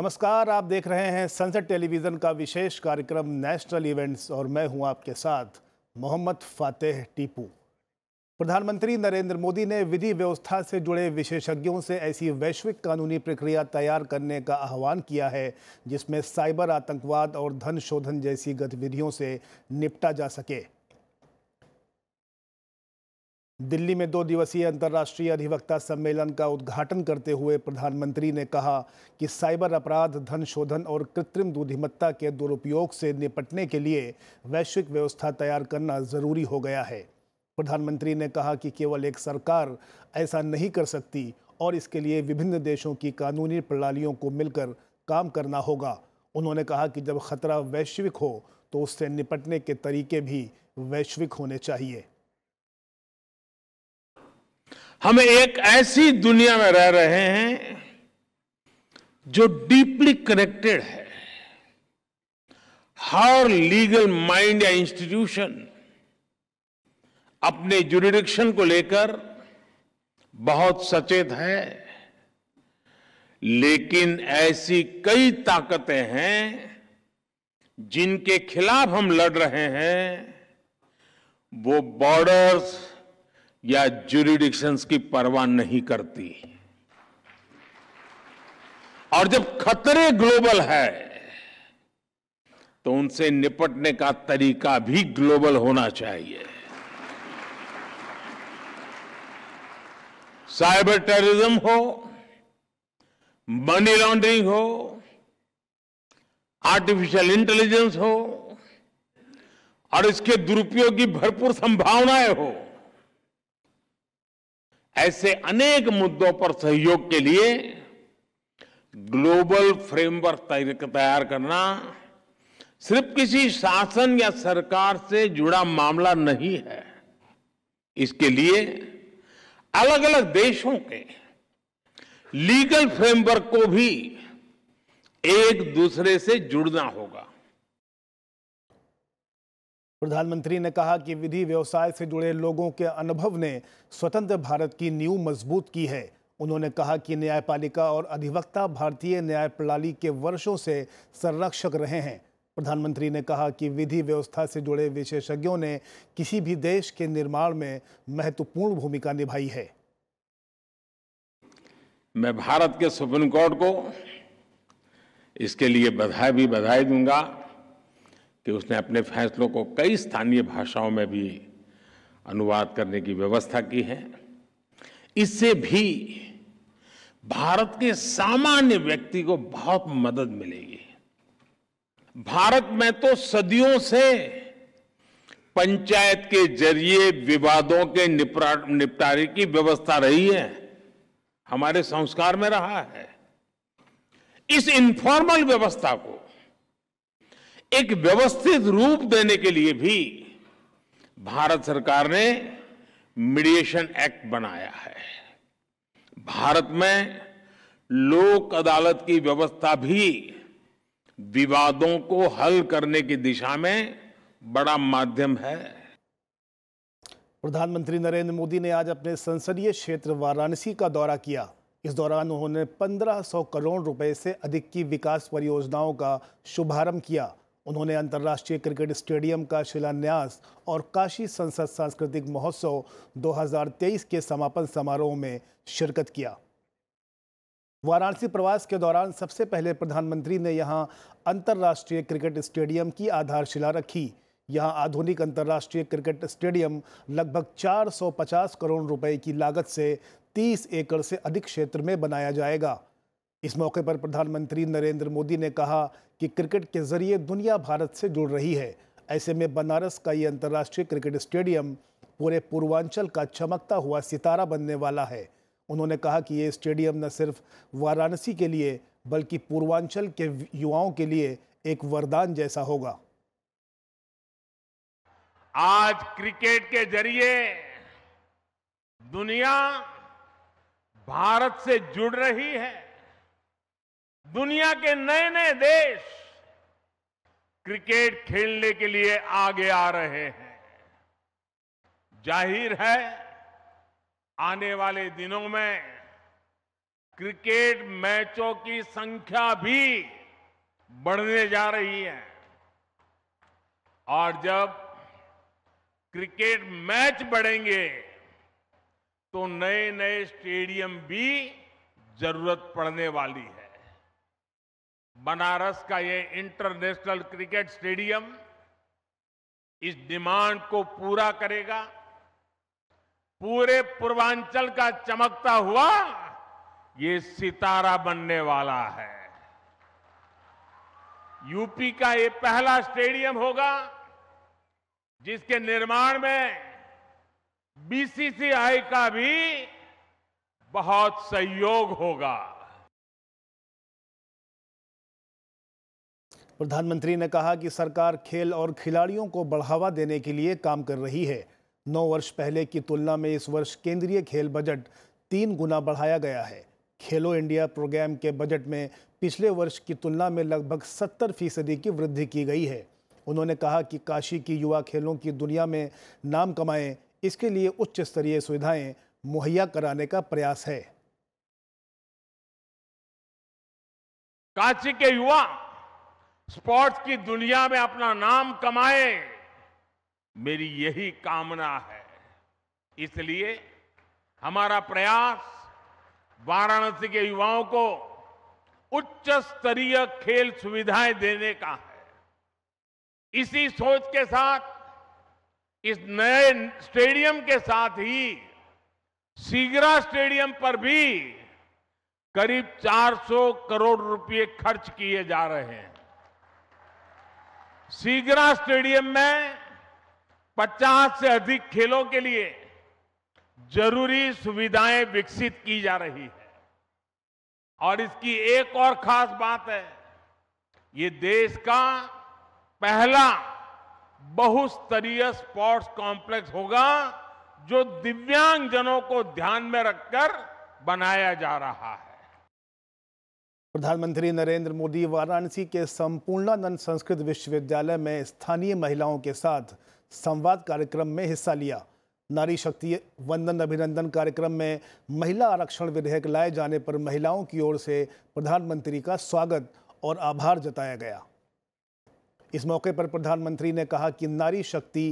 नमस्कार आप देख रहे हैं संसद टेलीविज़न का विशेष कार्यक्रम नेशनल इवेंट्स और मैं हूं आपके साथ मोहम्मद फातेह टीपू प्रधानमंत्री नरेंद्र मोदी ने विधि व्यवस्था से जुड़े विशेषज्ञों से ऐसी वैश्विक कानूनी प्रक्रिया तैयार करने का आह्वान किया है जिसमें साइबर आतंकवाद और धन शोधन जैसी गतिविधियों से निपटा जा सके दिल्ली में दो दिवसीय अंतर्राष्ट्रीय अधिवक्ता सम्मेलन का उद्घाटन करते हुए प्रधानमंत्री ने कहा कि साइबर अपराध धन शोधन और कृत्रिम बुद्धिमत्ता के दुरुपयोग से निपटने के लिए वैश्विक व्यवस्था तैयार करना जरूरी हो गया है प्रधानमंत्री ने कहा कि केवल एक सरकार ऐसा नहीं कर सकती और इसके लिए विभिन्न देशों की कानूनी प्रणालियों को मिलकर काम करना होगा उन्होंने कहा कि जब खतरा वैश्विक हो तो उससे निपटने के तरीके भी वैश्विक होने चाहिए हम एक ऐसी दुनिया में रह रहे हैं जो डीपली कनेक्टेड है हर लीगल माइंड या इंस्टीट्यूशन अपने जुरिडिक्शन को लेकर बहुत सचेत है लेकिन ऐसी कई ताकतें हैं जिनके खिलाफ हम लड़ रहे हैं वो बॉर्डर्स या जुरिडिक्शंस की परवाह नहीं करती और जब खतरे ग्लोबल है तो उनसे निपटने का तरीका भी ग्लोबल होना चाहिए साइबर टेररिज्म हो मनी लॉन्ड्रिंग हो आर्टिफिशियल इंटेलिजेंस हो और इसके दुरुपयोग की भरपूर संभावनाएं हो ऐसे अनेक मुद्दों पर सहयोग के लिए ग्लोबल फ्रेमवर्क तैयार करना सिर्फ किसी शासन या सरकार से जुड़ा मामला नहीं है इसके लिए अलग अलग देशों के लीगल फ्रेमवर्क को भी एक दूसरे से जुड़ना होगा प्रधानमंत्री ने कहा कि विधि व्यवसाय से जुड़े लोगों के अनुभव ने स्वतंत्र भारत की नींव मजबूत की है उन्होंने कहा कि न्यायपालिका और अधिवक्ता भारतीय न्याय प्रणाली के वर्षों से संरक्षक रहे हैं प्रधानमंत्री ने कहा कि विधि व्यवस्था से जुड़े विशेषज्ञों ने किसी भी देश के निर्माण में महत्वपूर्ण भूमिका निभाई है मैं भारत के सुप्रीम कोर्ट को इसके लिए बधाई भी बधाई दूंगा कि उसने अपने फैसलों को कई स्थानीय भाषाओं में भी अनुवाद करने की व्यवस्था की है इससे भी भारत के सामान्य व्यक्ति को बहुत मदद मिलेगी भारत में तो सदियों से पंचायत के जरिए विवादों के निपटारे की व्यवस्था रही है हमारे संस्कार में रहा है इस इनफॉर्मल व्यवस्था को एक व्यवस्थित रूप देने के लिए भी भारत सरकार ने मीडिएशन एक्ट बनाया है भारत में लोक अदालत की व्यवस्था भी विवादों को हल करने की दिशा में बड़ा माध्यम है प्रधानमंत्री नरेंद्र मोदी ने आज अपने संसदीय क्षेत्र वाराणसी का दौरा किया इस दौरान उन्होंने 1500 करोड़ रुपए से अधिक की विकास परियोजनाओं का शुभारंभ किया उन्होंने अंतर्राष्ट्रीय क्रिकेट स्टेडियम का शिलान्यास और काशी संसद सांस्कृतिक महोत्सव 2023 के समापन समारोह में शिरकत किया वाराणसी प्रवास के दौरान सबसे पहले प्रधानमंत्री ने यहां अंतर्राष्ट्रीय क्रिकेट स्टेडियम की आधारशिला रखी यहां आधुनिक अंतर्राष्ट्रीय क्रिकेट स्टेडियम लगभग 450 करोड़ रुपए की लागत से 30 एकड़ से अधिक क्षेत्र में बनाया जाएगा इस मौके पर प्रधानमंत्री नरेंद्र मोदी ने कहा कि क्रिकेट के जरिए दुनिया भारत से जुड़ रही है ऐसे में बनारस का ये अंतर्राष्ट्रीय क्रिकेट स्टेडियम पूरे पूर्वांचल का चमकता हुआ सितारा बनने वाला है उन्होंने कहा कि ये स्टेडियम न सिर्फ वाराणसी के लिए बल्कि पूर्वांचल के युवाओं के लिए एक वरदान जैसा होगा आज क्रिकेट के जरिए दुनिया भारत से जुड़ रही है दुनिया के नए नए देश क्रिकेट खेलने के लिए आगे आ रहे हैं जाहिर है आने वाले दिनों में क्रिकेट मैचों की संख्या भी बढ़ने जा रही है और जब क्रिकेट मैच बढ़ेंगे तो नए नए स्टेडियम भी जरूरत पड़ने वाली है बनारस का ये इंटरनेशनल क्रिकेट स्टेडियम इस डिमांड को पूरा करेगा पूरे पूर्वांचल का चमकता हुआ ये सितारा बनने वाला है यूपी का ये पहला स्टेडियम होगा जिसके निर्माण में बीसीसीआई का भी बहुत सहयोग होगा प्रधानमंत्री ने कहा कि सरकार खेल और खिलाड़ियों को बढ़ावा देने के लिए काम कर रही है नौ वर्ष पहले की तुलना में इस वर्ष केंद्रीय खेल बजट तीन गुना बढ़ाया गया है खेलो इंडिया प्रोग्राम के बजट में पिछले वर्ष की तुलना में लगभग सत्तर फीसदी की वृद्धि की गई है उन्होंने कहा कि काशी की युवा खेलों की दुनिया में नाम कमाएं इसके लिए उच्च स्तरीय सुविधाएं मुहैया कराने का प्रयास है काशी के युवा स्पोर्ट्स की दुनिया में अपना नाम कमाए मेरी यही कामना है इसलिए हमारा प्रयास वाराणसी के युवाओं को उच्च स्तरीय खेल सुविधाएं देने का है इसी सोच के साथ इस नए स्टेडियम के साथ ही सीगरा स्टेडियम पर भी करीब 400 करोड़ रुपए खर्च किए जा रहे हैं सीगरा स्टेडियम में 50 से अधिक खेलों के लिए जरूरी सुविधाएं विकसित की जा रही है और इसकी एक और खास बात है ये देश का पहला बहुस्तरीय स्पोर्ट्स कॉम्प्लेक्स होगा जो दिव्यांगजनों को ध्यान में रखकर बनाया जा रहा है प्रधानमंत्री नरेंद्र मोदी वाराणसी के संपूर्णानंद संस्कृत विश्वविद्यालय में स्थानीय महिलाओं के साथ संवाद कार्यक्रम में हिस्सा लिया नारी शक्ति वंदन अभिनंदन कार्यक्रम में महिला आरक्षण विधेयक लाए जाने पर महिलाओं की ओर से प्रधानमंत्री का स्वागत और आभार जताया गया इस मौके पर प्रधानमंत्री ने कहा कि नारी शक्ति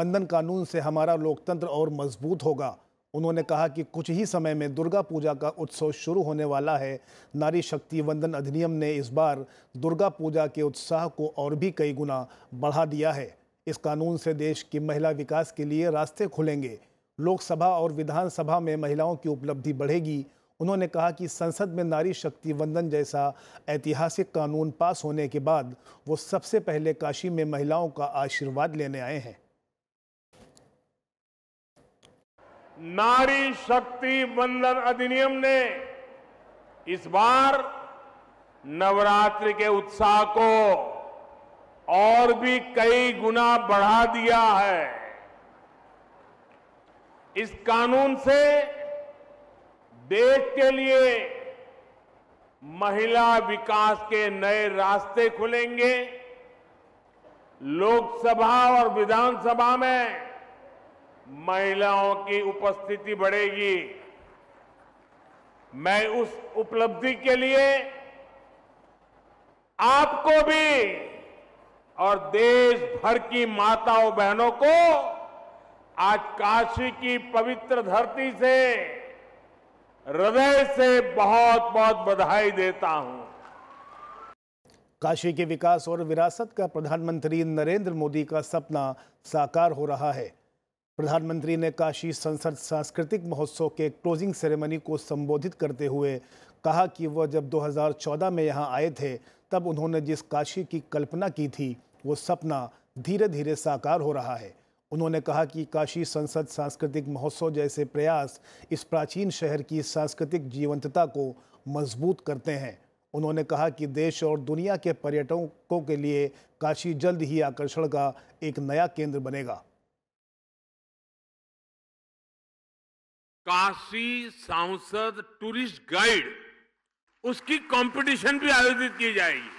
वंदन कानून से हमारा लोकतंत्र और मजबूत होगा उन्होंने कहा कि कुछ ही समय में दुर्गा पूजा का उत्सव शुरू होने वाला है नारी शक्ति वंदन अधिनियम ने इस बार दुर्गा पूजा के उत्साह को और भी कई गुना बढ़ा दिया है इस कानून से देश की महिला विकास के लिए रास्ते खुलेंगे लोकसभा और विधानसभा में महिलाओं की उपलब्धि बढ़ेगी उन्होंने कहा कि संसद में नारी शक्ति वंदन जैसा ऐतिहासिक कानून पास होने के बाद वो सबसे पहले काशी में महिलाओं का आशीर्वाद लेने आए हैं नारी शक्ति बंधन अधिनियम ने इस बार नवरात्रि के उत्साह को और भी कई गुना बढ़ा दिया है इस कानून से देश के लिए महिला विकास के नए रास्ते खुलेंगे लोकसभा और विधानसभा में महिलाओं की उपस्थिति बढ़ेगी मैं उस उपलब्धि के लिए आपको भी और देश भर की माताओं बहनों को आज काशी की पवित्र धरती से हृदय से बहुत बहुत बधाई देता हूं काशी के विकास और विरासत का प्रधानमंत्री नरेंद्र मोदी का सपना साकार हो रहा है प्रधानमंत्री ने काशी संसद सांस्कृतिक महोत्सव के क्लोजिंग सेरेमनी को संबोधित करते हुए कहा कि वह जब 2014 में यहाँ आए थे तब उन्होंने जिस काशी की कल्पना की थी वो सपना धीरे धीरे साकार हो रहा है उन्होंने कहा कि काशी संसद सांस्कृतिक महोत्सव जैसे प्रयास इस प्राचीन शहर की सांस्कृतिक जीवंतता को मजबूत करते हैं उन्होंने कहा कि देश और दुनिया के पर्यटकों के लिए काशी जल्द ही आकर्षण का एक नया केंद्र बनेगा काशी सांसद टूरिस्ट गाइड उसकी कंपटीशन भी आयोजित की जाएगी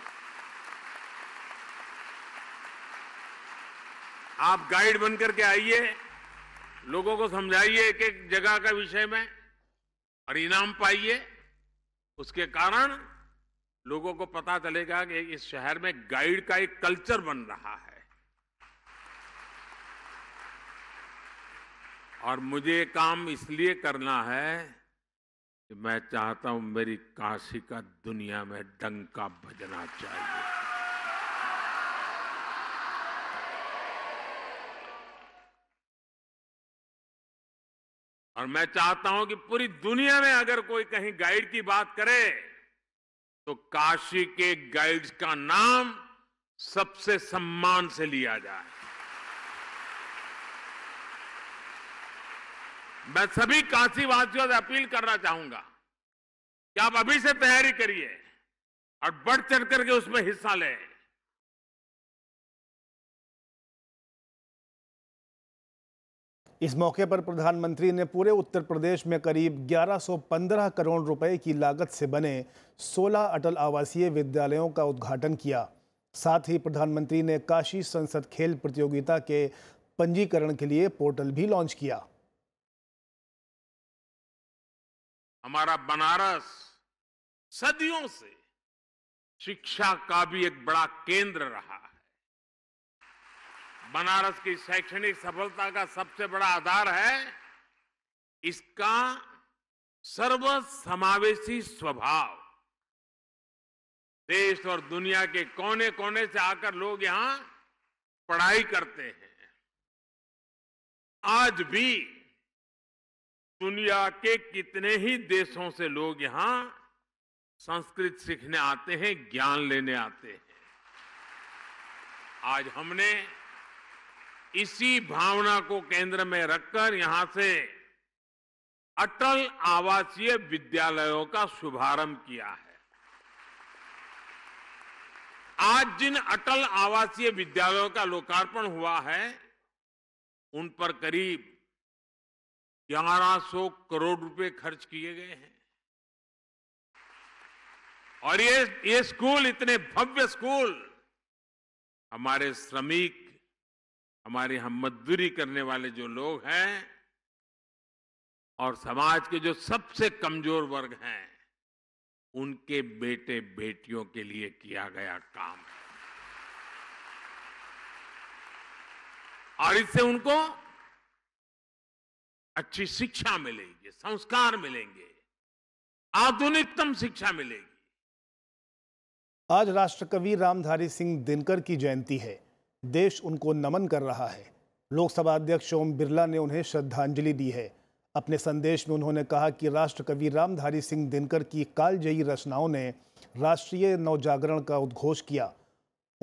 आप गाइड बनकर के आइए लोगों को समझाइए एक एक जगह का विषय में और इनाम पाइए उसके कारण लोगों को पता चलेगा कि इस शहर में गाइड का एक कल्चर बन रहा है और मुझे काम इसलिए करना है कि मैं चाहता हूं मेरी काशी का दुनिया में डंका बजना चाहिए और मैं चाहता हूं कि पूरी दुनिया में अगर कोई कहीं गाइड की बात करे तो काशी के गाइड्स का नाम सबसे सम्मान से लिया जाए मैं सभी काशीवासियों से अपील करना चाहूंगा कि आप अभी से तैयारी करिए और बढ़ चढ़ करके उसमें हिस्सा लें इस मौके पर प्रधानमंत्री ने पूरे उत्तर प्रदेश में करीब 1115 करोड़ रुपए की लागत से बने 16 अटल आवासीय विद्यालयों का उद्घाटन किया साथ ही प्रधानमंत्री ने काशी संसद खेल प्रतियोगिता के पंजीकरण के लिए पोर्टल भी लॉन्च किया हमारा बनारस सदियों से शिक्षा का भी एक बड़ा केंद्र रहा है बनारस की शैक्षणिक सफलता का सबसे बड़ा आधार है इसका सर्वसमावेशी स्वभाव देश और दुनिया के कोने कोने से आकर लोग यहां पढ़ाई करते हैं आज भी दुनिया के कितने ही देशों से लोग यहां संस्कृत सीखने आते हैं ज्ञान लेने आते हैं आज हमने इसी भावना को केंद्र में रखकर यहां से अटल आवासीय विद्यालयों का शुभारंभ किया है आज जिन अटल आवासीय विद्यालयों का लोकार्पण हुआ है उन पर करीब ग्यारह करोड़ रुपए खर्च किए गए हैं और ये ये स्कूल इतने भव्य स्कूल हमारे श्रमिक हमारे यहां मजदूरी करने वाले जो लोग हैं और समाज के जो सबसे कमजोर वर्ग हैं उनके बेटे बेटियों के लिए किया गया काम है और इससे उनको अच्छी शिक्षा मिलेगी संस्कार मिलेंगे आधुनिकतम शिक्षा मिलेगी आज राष्ट्रकवि रामधारी सिंह दिनकर की जयंती है देश उनको नमन कर रहा है लोकसभा अध्यक्ष ओम बिरला ने उन्हें श्रद्धांजलि दी है अपने संदेश में उन्होंने कहा कि राष्ट्रकवि रामधारी सिंह दिनकर की कालजयी रचनाओं ने राष्ट्रीय नवजागरण का उद्घोष किया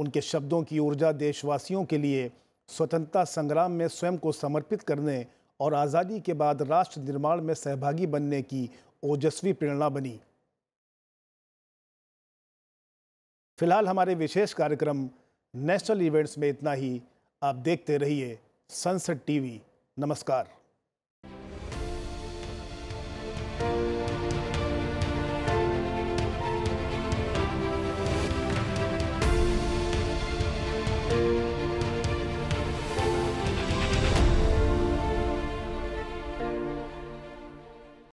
उनके शब्दों की ऊर्जा देशवासियों के लिए स्वतंत्रता संग्राम में स्वयं को समर्पित करने और आज़ादी के बाद राष्ट्र निर्माण में सहभागी बनने की ओजस्वी प्रेरणा बनी फिलहाल हमारे विशेष कार्यक्रम नेशनल इवेंट्स में इतना ही आप देखते रहिए सनसेट टीवी नमस्कार